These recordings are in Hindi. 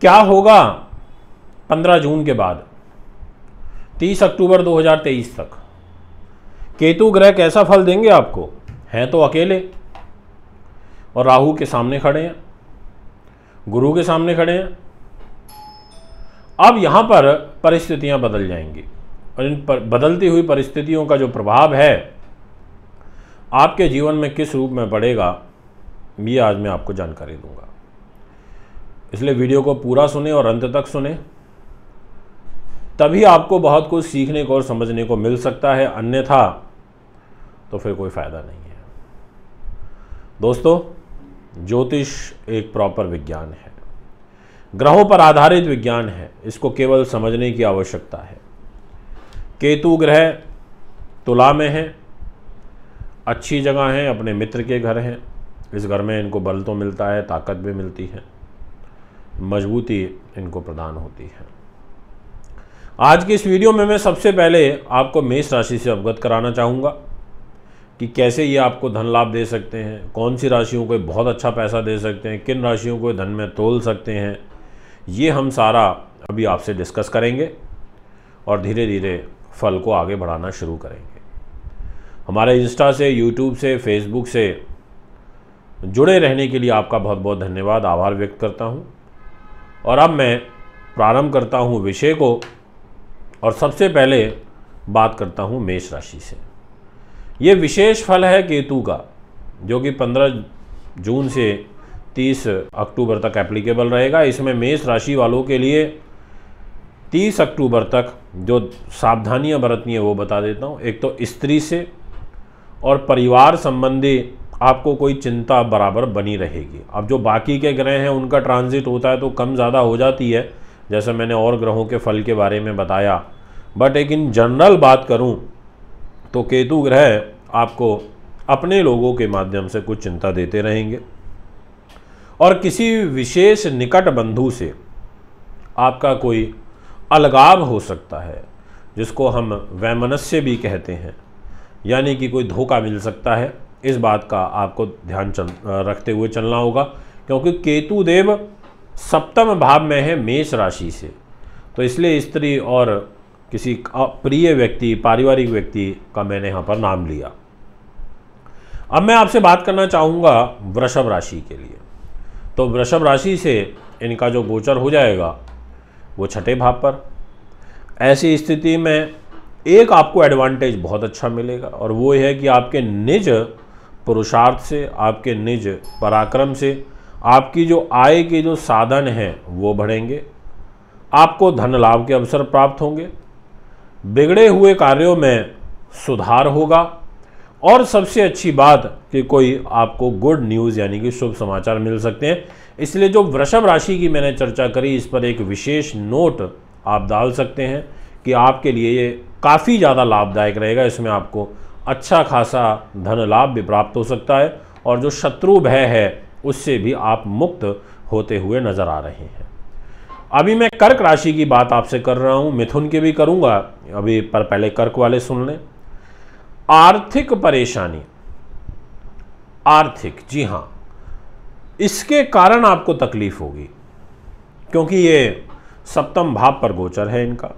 क्या होगा 15 जून के बाद 30 अक्टूबर 2023 तक केतु ग्रह कैसा फल देंगे आपको हैं तो अकेले और राहु के सामने खड़े हैं गुरु के सामने खड़े हैं अब यहां पर परिस्थितियां बदल जाएंगी और इन पर बदलती हुई परिस्थितियों का जो प्रभाव है आपके जीवन में किस रूप में पड़ेगा ये आज मैं आपको जानकारी दूंगा इसलिए वीडियो को पूरा सुने और अंत तक सुने तभी आपको बहुत कुछ सीखने को और समझने को मिल सकता है अन्यथा तो फिर कोई फ़ायदा नहीं है दोस्तों ज्योतिष एक प्रॉपर विज्ञान है ग्रहों पर आधारित विज्ञान है इसको केवल समझने की आवश्यकता है केतु ग्रह तुला में है अच्छी जगह है अपने मित्र के घर हैं इस घर में इनको बल तो मिलता है ताकत भी मिलती है मजबूती इनको प्रदान होती है आज के इस वीडियो में मैं सबसे पहले आपको मेष राशि से अवगत कराना चाहूँगा कि कैसे ये आपको धन लाभ दे सकते हैं कौन सी राशियों को बहुत अच्छा पैसा दे सकते हैं किन राशियों को धन में तोल सकते हैं ये हम सारा अभी आपसे डिस्कस करेंगे और धीरे धीरे फल को आगे बढ़ाना शुरू करेंगे हमारे इंस्टा से यूट्यूब से फेसबुक से जुड़े रहने के लिए आपका बहुत बहुत धन्यवाद आभार व्यक्त करता हूँ और अब मैं प्रारंभ करता हूँ विषय को और सबसे पहले बात करता हूँ मेष राशि से ये विशेष फल है केतु का जो कि 15 जून से 30 अक्टूबर तक एप्लीकेबल रहेगा इसमें मेष राशि वालों के लिए 30 अक्टूबर तक जो सावधानियाँ बरतनी है वो बता देता हूँ एक तो स्त्री से और परिवार संबंधी आपको कोई चिंता बराबर बनी रहेगी अब जो बाकी के ग्रह हैं उनका ट्रांजिट होता है तो कम ज़्यादा हो जाती है जैसे मैंने और ग्रहों के फल के बारे में बताया बट एक इन जनरल बात करूं तो केतु ग्रह आपको अपने लोगों के माध्यम से कुछ चिंता देते रहेंगे और किसी विशेष निकट बंधु से आपका कोई अलगाव हो सकता है जिसको हम वैमनस्य भी कहते हैं यानी कि कोई धोखा मिल सकता है इस बात का आपको ध्यान चल रखते हुए चलना होगा क्योंकि केतु देव सप्तम भाव में है मेष राशि से तो इसलिए स्त्री और किसी प्रिय व्यक्ति पारिवारिक व्यक्ति का मैंने यहाँ पर नाम लिया अब मैं आपसे बात करना चाहूँगा वृषभ राशि के लिए तो वृषभ राशि से इनका जो गोचर हो जाएगा वो छठे भाव पर ऐसी स्थिति में एक आपको एडवांटेज बहुत अच्छा मिलेगा और वो है कि आपके निज पुरुषार्थ से आपके निज पराक्रम से आपकी जो आय के जो साधन हैं वो बढ़ेंगे आपको धन लाभ के अवसर प्राप्त होंगे बिगड़े हुए कार्यों में सुधार होगा और सबसे अच्छी बात कि कोई आपको गुड न्यूज़ यानी कि शुभ समाचार मिल सकते हैं इसलिए जो वृषभ राशि की मैंने चर्चा करी इस पर एक विशेष नोट आप डाल सकते हैं कि आपके लिए ये काफ़ी ज़्यादा लाभदायक रहेगा इसमें आपको अच्छा खासा धन लाभ भी प्राप्त हो सकता है और जो शत्रु भय है उससे भी आप मुक्त होते हुए नज़र आ रहे हैं अभी मैं कर्क राशि की बात आपसे कर रहा हूं मिथुन की भी करूंगा अभी पर पहले कर्क वाले सुन लें आर्थिक परेशानी आर्थिक जी हां इसके कारण आपको तकलीफ होगी क्योंकि ये सप्तम भाव पर गोचर है इनका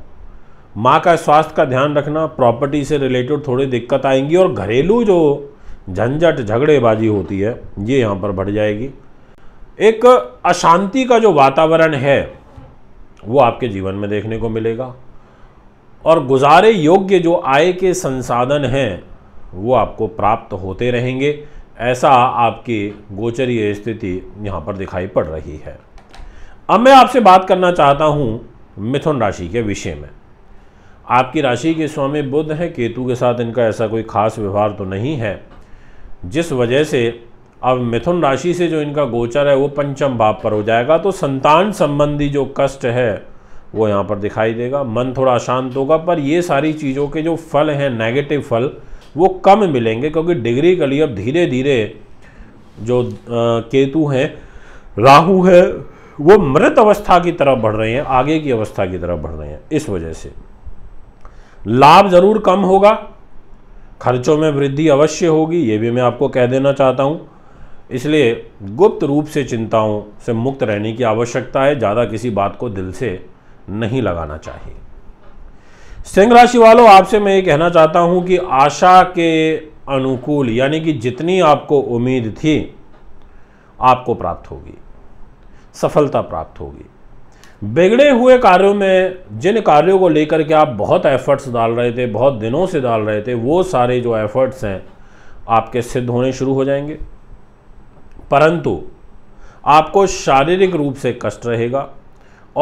माँ का स्वास्थ्य का ध्यान रखना प्रॉपर्टी से रिलेटेड थोड़ी दिक्कत आएंगी और घरेलू जो झंझट झगड़ेबाजी होती है ये यहाँ पर बढ़ जाएगी एक अशांति का जो वातावरण है वो आपके जीवन में देखने को मिलेगा और गुजारे योग्य जो आय के संसाधन हैं वो आपको प्राप्त होते रहेंगे ऐसा आपकी गोचरीय स्थिति यहाँ पर दिखाई पड़ रही है अब मैं आपसे बात करना चाहता हूँ मिथुन राशि के विषय में आपकी राशि के स्वामी बुद्ध हैं केतु के साथ इनका ऐसा कोई खास व्यवहार तो नहीं है जिस वजह से अब मिथुन राशि से जो इनका गोचर है वो पंचम भाव पर हो जाएगा तो संतान संबंधी जो कष्ट है वो यहाँ पर दिखाई देगा मन थोड़ा शांत होगा पर ये सारी चीज़ों के जो फल हैं नेगेटिव फल वो कम मिलेंगे क्योंकि डिग्री कली अब धीरे धीरे जो केतु हैं राहु है वो मृत अवस्था की तरफ बढ़ रहे हैं आगे की अवस्था की तरफ बढ़ रहे हैं इस वजह से लाभ ज़रूर कम होगा खर्चों में वृद्धि अवश्य होगी ये भी मैं आपको कह देना चाहता हूँ इसलिए गुप्त रूप से चिंताओं से मुक्त रहने की आवश्यकता है ज़्यादा किसी बात को दिल से नहीं लगाना चाहिए सिंह राशि वालों आपसे मैं ये कहना चाहता हूँ कि आशा के अनुकूल यानी कि जितनी आपको उम्मीद थी आपको प्राप्त होगी सफलता प्राप्त होगी बिगड़े हुए कार्यों में जिन कार्यों को लेकर के आप बहुत एफ़र्ट्स डाल रहे थे बहुत दिनों से डाल रहे थे वो सारे जो एफ़र्ट्स हैं आपके सिद्ध होने शुरू हो जाएंगे परंतु आपको शारीरिक रूप से कष्ट रहेगा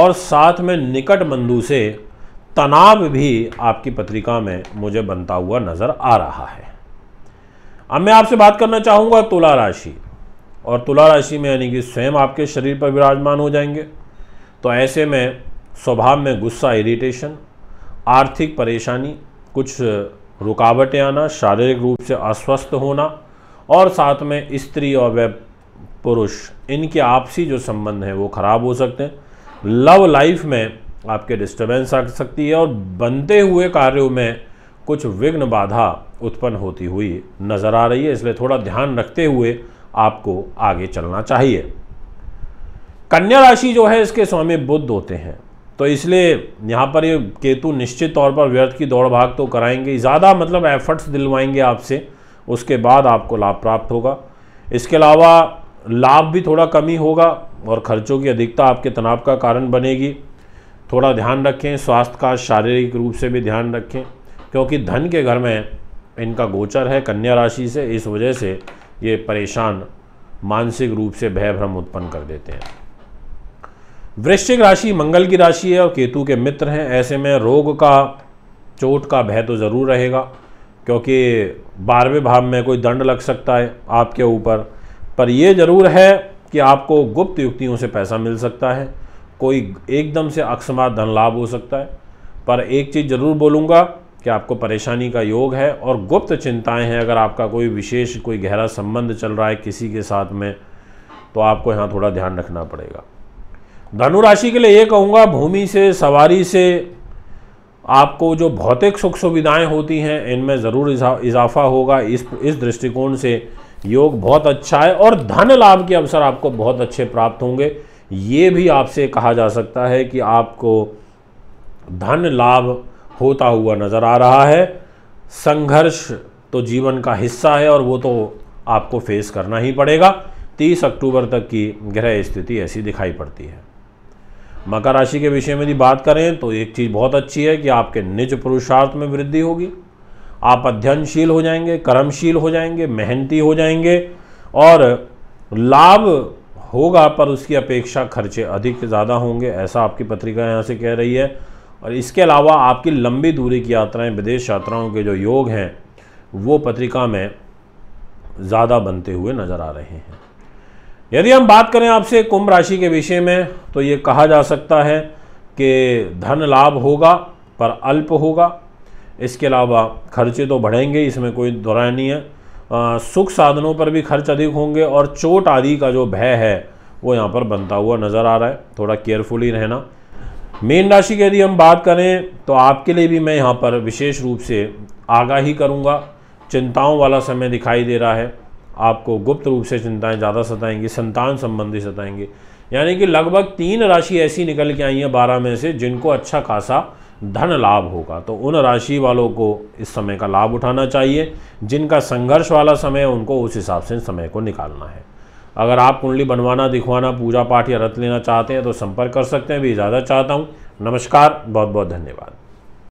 और साथ में निकट बंधु से तनाव भी आपकी पत्रिका में मुझे बनता हुआ नज़र आ रहा है अब मैं आपसे बात करना चाहूँगा तुला राशि और तुला राशि में यानी कि स्वयं आपके शरीर पर विराजमान हो जाएंगे तो ऐसे में स्वभाव में गुस्सा इरिटेशन आर्थिक परेशानी कुछ रुकावटें आना शारीरिक रूप से अस्वस्थ होना और साथ में स्त्री और वे पुरुष इनके आपसी जो संबंध हैं वो खराब हो सकते हैं लव लाइफ में आपके डिस्टर्बेंस आ सकती है और बनते हुए कार्यों में कुछ विघ्न बाधा उत्पन्न होती हुई नज़र आ रही है इसलिए थोड़ा ध्यान रखते हुए आपको आगे चलना चाहिए कन्या राशि जो है इसके स्वामी बुद्ध होते हैं तो इसलिए यहाँ पर ये केतु निश्चित तौर पर व्यर्थ की दौड़ भाग तो कराएंगे ज़्यादा मतलब एफर्ट्स दिलवाएंगे आपसे उसके बाद आपको लाभ प्राप्त होगा इसके अलावा लाभ भी थोड़ा कमी होगा और खर्चों की अधिकता आपके तनाव का कारण बनेगी थोड़ा ध्यान रखें स्वास्थ्य का शारीरिक रूप से भी ध्यान रखें क्योंकि धन के घर में इनका गोचर है कन्या राशि से इस वजह से ये परेशान मानसिक रूप से भय भ्रम उत्पन्न कर देते हैं वृश्चिक राशि मंगल की राशि है और केतु के मित्र हैं ऐसे में रोग का चोट का भय तो ज़रूर रहेगा क्योंकि बारहवें भाव में कोई दंड लग सकता है आपके ऊपर पर यह ज़रूर है कि आपको गुप्त युक्तियों से पैसा मिल सकता है कोई एकदम से अकस्मात धन लाभ हो सकता है पर एक चीज़ ज़रूर बोलूँगा कि आपको परेशानी का योग है और गुप्त चिंताएं हैं अगर आपका कोई विशेष कोई गहरा संबंध चल रहा है किसी के साथ में तो आपको यहाँ थोड़ा ध्यान रखना पड़ेगा धनुराशि के लिए ये कहूँगा भूमि से सवारी से आपको जो भौतिक सुख सुविधाएं होती हैं इनमें ज़रूर इजाफा होगा इस इस दृष्टिकोण से योग बहुत अच्छा है और धन लाभ के अवसर आपको बहुत अच्छे प्राप्त होंगे ये भी आपसे कहा जा सकता है कि आपको धन लाभ होता हुआ नज़र आ रहा है संघर्ष तो जीवन का हिस्सा है और वो तो आपको फेस करना ही पड़ेगा 30 अक्टूबर तक की ग्रह स्थिति ऐसी दिखाई पड़ती है मकर राशि के विषय में यदि बात करें तो एक चीज़ बहुत अच्छी है कि आपके निज पुरुषार्थ में वृद्धि होगी आप अध्ययनशील हो जाएंगे कर्मशील हो जाएंगे मेहनती हो जाएंगे और लाभ होगा पर उसकी अपेक्षा खर्चे अधिक ज़्यादा होंगे ऐसा आपकी पत्रिका यहाँ से कह रही है और इसके अलावा आपकी लंबी दूरी की यात्राएं विदेश यात्राओं के जो योग हैं वो पत्रिका में ज़्यादा बनते हुए नज़र आ रहे हैं यदि हम बात करें आपसे कुंभ राशि के विषय में तो ये कहा जा सकता है कि धन लाभ होगा पर अल्प होगा इसके अलावा खर्चे तो बढ़ेंगे इसमें कोई दोराय नहीं है सुख साधनों पर भी खर्च अधिक होंगे और चोट आदि का जो भय है वो यहाँ पर बनता हुआ नज़र आ रहा है थोड़ा केयरफुली रहना मेन राशि की यदि हम बात करें तो आपके लिए भी मैं यहाँ पर विशेष रूप से आगाही करूँगा चिंताओं वाला समय दिखाई दे रहा है आपको गुप्त रूप से चिंताएं ज़्यादा सताएंगी संतान संबंधी सताएंगे यानी कि लगभग तीन राशि ऐसी निकल के आई हैं बारह में से जिनको अच्छा खासा धन लाभ होगा तो उन राशि वालों को इस समय का लाभ उठाना चाहिए जिनका संघर्ष वाला समय है उनको उस हिसाब से समय को निकालना है अगर आप कुंडली बनवाना दिखवाना पूजा पाठ या रथ लेना चाहते हैं तो संपर्क कर सकते हैं भी ज़्यादा चाहता हूँ नमस्कार बहुत बहुत धन्यवाद